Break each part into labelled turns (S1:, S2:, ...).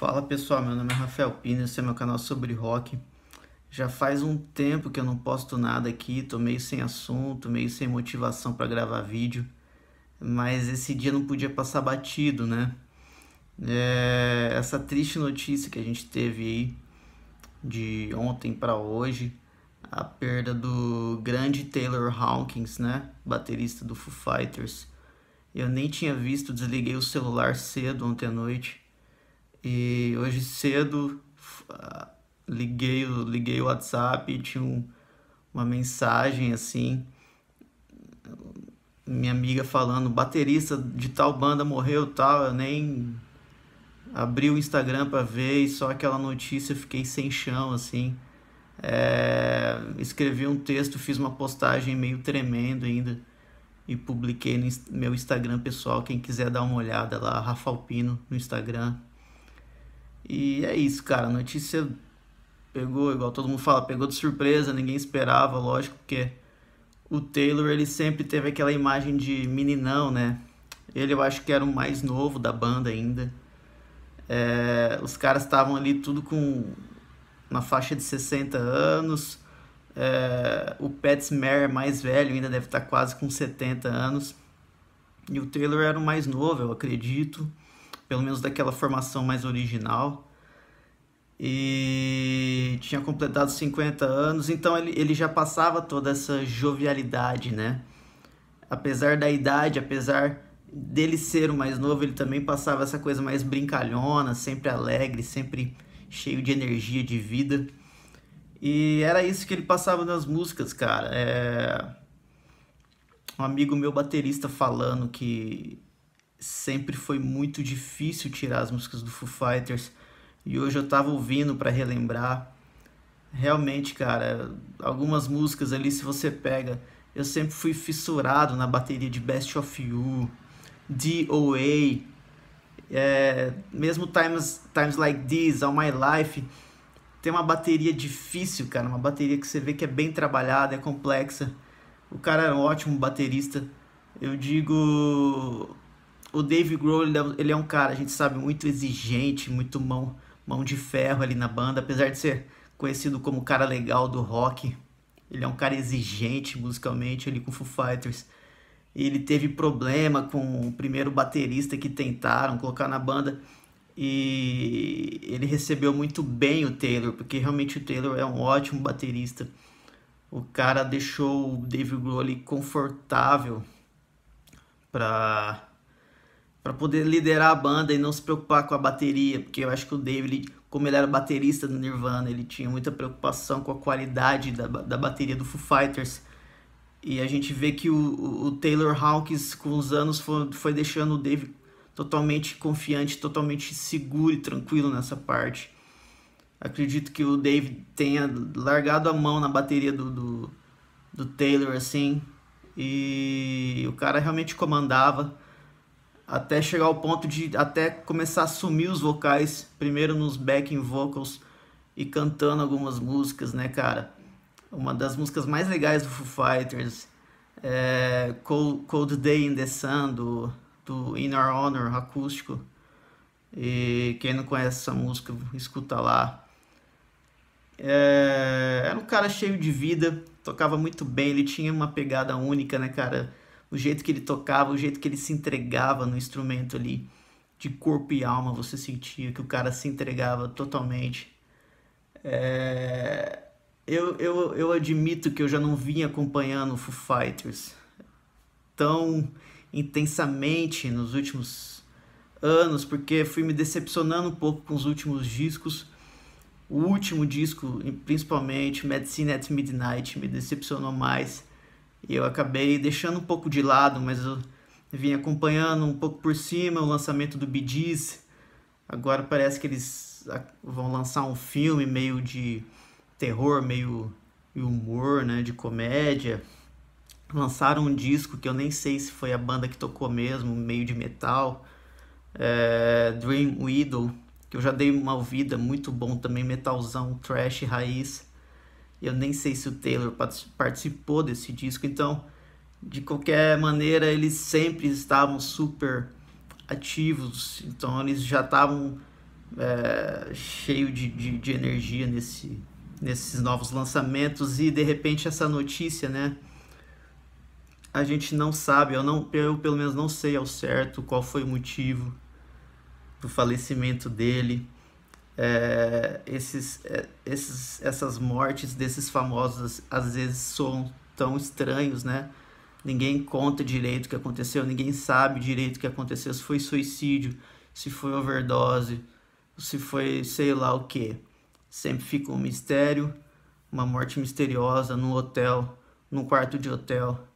S1: Fala pessoal, meu nome é Rafael Pina, esse é meu canal sobre rock. Já faz um tempo que eu não posto nada aqui, tô meio sem assunto, meio sem motivação para gravar vídeo, mas esse dia não podia passar batido, né? É... essa triste notícia que a gente teve aí de ontem para hoje, a perda do grande Taylor Hawkins, né? Baterista do Foo Fighters. Eu nem tinha visto, desliguei o celular cedo ontem à noite e hoje cedo ah, liguei, liguei o WhatsApp e tinha um, uma mensagem assim. Minha amiga falando, baterista de tal banda morreu tal, eu nem abri o Instagram para ver e só aquela notícia fiquei sem chão assim. É, escrevi um texto, fiz uma postagem meio tremendo ainda e publiquei no meu Instagram pessoal. Quem quiser dar uma olhada lá, Rafa Alpino no Instagram, e é isso, cara. A notícia pegou, igual todo mundo fala, pegou de surpresa, ninguém esperava, lógico, porque o Taylor ele sempre teve aquela imagem de meninão, né? Ele eu acho que era o mais novo da banda ainda. É, os caras estavam ali tudo com na faixa de 60 anos. É, o Pat Smear é mais velho, ainda deve estar quase com 70 anos. E o Taylor era o mais novo, eu acredito pelo menos daquela formação mais original. E tinha completado 50 anos, então ele, ele já passava toda essa jovialidade, né? Apesar da idade, apesar dele ser o mais novo, ele também passava essa coisa mais brincalhona, sempre alegre, sempre cheio de energia, de vida. E era isso que ele passava nas músicas, cara. É... Um amigo meu baterista falando que sempre foi muito difícil tirar as músicas do Foo Fighters e hoje eu tava ouvindo para relembrar. Realmente, cara, algumas músicas ali, se você pega, eu sempre fui fissurado na bateria de Best of You, DOA, é, mesmo Times, Times Like This, All My Life. Tem uma bateria difícil, cara, uma bateria que você vê que é bem trabalhada, é complexa. O cara é um ótimo baterista. Eu digo o Dave Grohl, é ele é um cara, a gente sabe, muito exigente, muito mão, mão de ferro ali na banda, apesar de ser conhecido como o cara legal do rock, ele é um cara exigente musicalmente ali com Foo Fighters. E ele teve problema com o primeiro baterista que tentaram colocar na banda e ele recebeu muito bem o Taylor, porque realmente o Taylor é um ótimo baterista. O cara deixou o Dave Grohl confortável para para poder liderar a banda e não se preocupar com a bateria, porque eu acho que o David, como ele era baterista do Nirvana, ele tinha muita preocupação com a qualidade da, da bateria do Foo Fighters. E a gente vê que o, o Taylor Hawkins, com os anos, foi, foi deixando o Dave totalmente confiante, totalmente seguro e tranquilo nessa parte. Acredito que o Dave tenha largado a mão na bateria do, do, do Taylor, assim, e o cara realmente comandava até chegar ao ponto de até começar a sumir os vocais, primeiro nos backing vocals e cantando algumas músicas, né, cara? Uma das músicas mais legais do Foo Fighters, é Cold, Cold Day in the Sun, do, do In Our Honor, acústico. E quem não conhece essa música, escuta lá. É, era um cara cheio de vida, tocava muito bem, ele tinha uma pegada única, né, cara? o jeito que ele tocava, o jeito que ele se entregava no instrumento ali, de corpo e alma, você sentia que o cara se entregava totalmente. É... Eu, eu, eu admito que eu já não vinha acompanhando o Foo Fighters tão intensamente nos últimos anos, porque fui me decepcionando um pouco com os últimos discos. O último disco, principalmente Medicine at Midnight, me decepcionou mais e eu acabei deixando um pouco de lado, mas eu vim acompanhando um pouco por cima o lançamento do Bee Gees. Agora parece que eles vão lançar um filme meio de terror, meio humor, né, de comédia. Lançaram um disco que eu nem sei se foi a banda que tocou mesmo, meio de metal, é, Dream Widow, que eu já dei uma ouvida, muito bom também, metalzão, trash, raiz. Eu nem sei se o Taylor participou desse disco, então de qualquer maneira eles sempre estavam super ativos, então eles já estavam é, cheio de, de, de energia nesse, nesses novos lançamentos e de repente essa notícia, né? A gente não sabe, eu não, eu pelo menos não sei ao certo qual foi o motivo do falecimento dele é, esses, é, esses, essas mortes desses famosos às vezes são tão estranhos, né? Ninguém conta direito o que aconteceu, ninguém sabe direito o que aconteceu, se foi suicídio, se foi overdose, se foi sei lá o que. Sempre fica um mistério, uma morte misteriosa num hotel, num quarto de hotel.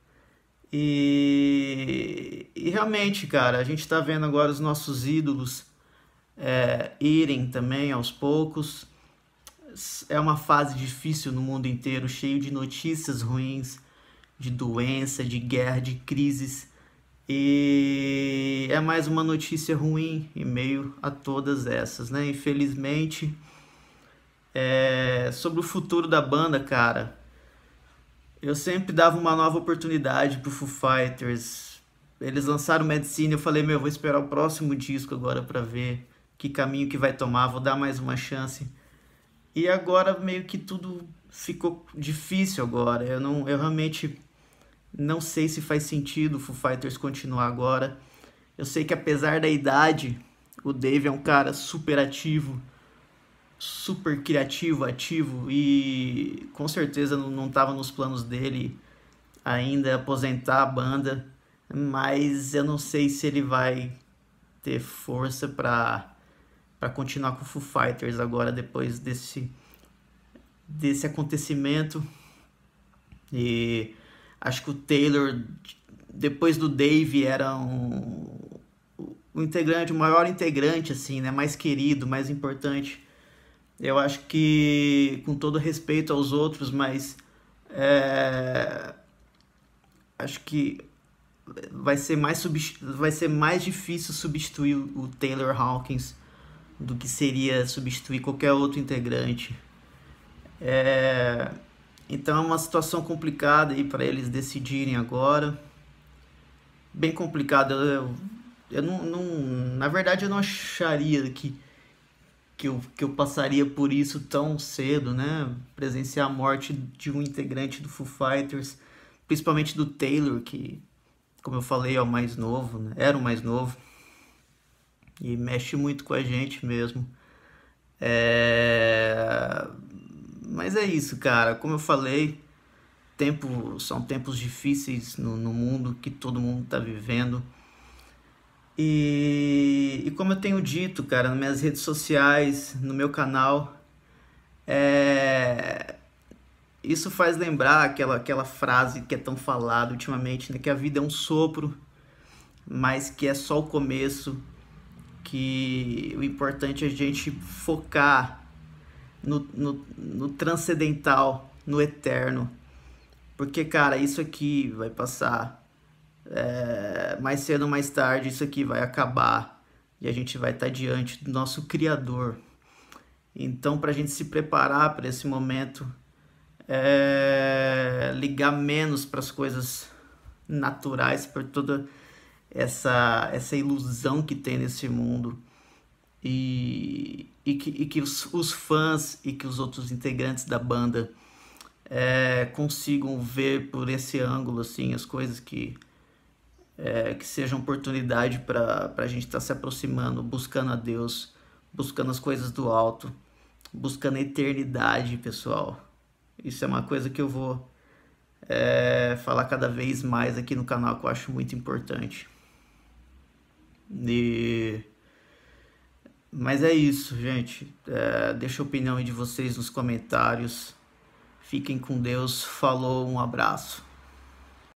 S1: E, e realmente, cara, a gente tá vendo agora os nossos ídolos é, irem também aos poucos. É uma fase difícil no mundo inteiro, cheio de notícias ruins, de doença, de guerra, de crises. E é mais uma notícia ruim em meio a todas essas, né? Infelizmente, é... sobre o futuro da banda, cara, eu sempre dava uma nova oportunidade pro Foo Fighters. Eles lançaram Medicine, eu falei, meu, eu vou esperar o próximo disco agora para ver que caminho que vai tomar, vou dar mais uma chance. E agora meio que tudo ficou difícil agora. Eu não, eu realmente não sei se faz sentido o Foo Fighters continuar agora. Eu sei que apesar da idade, o Dave é um cara super ativo, super criativo, ativo e com certeza não estava nos planos dele ainda aposentar a banda, mas eu não sei se ele vai ter força para para continuar com o Foo Fighters agora depois desse desse acontecimento. E acho que o Taylor depois do Dave era um, o integrante, o maior integrante assim, né, mais querido, mais importante. Eu acho que com todo respeito aos outros, mas é, acho que vai ser mais vai ser mais difícil substituir o Taylor Hawkins do que seria substituir qualquer outro integrante. É, então é uma situação complicada aí para eles decidirem agora. Bem complicada. Eu, eu não, não, na verdade eu não acharia que que eu, que eu passaria por isso tão cedo, né? Presenciar a morte de um integrante do Foo Fighters, principalmente do Taylor, que, como eu falei, é o mais novo, né? era o mais novo e mexe muito com a gente mesmo. É... Mas é isso, cara. Como eu falei, tempo, são tempos difíceis no, no mundo que todo mundo está vivendo. E, e, como eu tenho dito, cara, nas minhas redes sociais, no meu canal, é... isso faz lembrar aquela, aquela frase que é tão falada ultimamente, né? que a vida é um sopro, mas que é só o começo que o importante é a gente focar no, no, no transcendental, no eterno. Porque, cara, isso aqui vai passar. É, mais cedo ou mais tarde, isso aqui vai acabar. E a gente vai estar tá diante do nosso Criador. Então, para a gente se preparar para esse momento, é, ligar menos para as coisas naturais, por toda essa, essa ilusão que tem nesse mundo e, e que, e que os, os, fãs e que os outros integrantes da banda é, consigam ver por esse ângulo assim as coisas que é, que sejam oportunidade para a gente estar tá se aproximando, buscando a Deus, buscando as coisas do alto, buscando a eternidade, pessoal. Isso é uma coisa que eu vou é, falar cada vez mais aqui no canal que eu acho muito importante. E... Mas é isso, gente. É, deixa a opinião de vocês nos comentários. Fiquem com Deus. Falou, um abraço.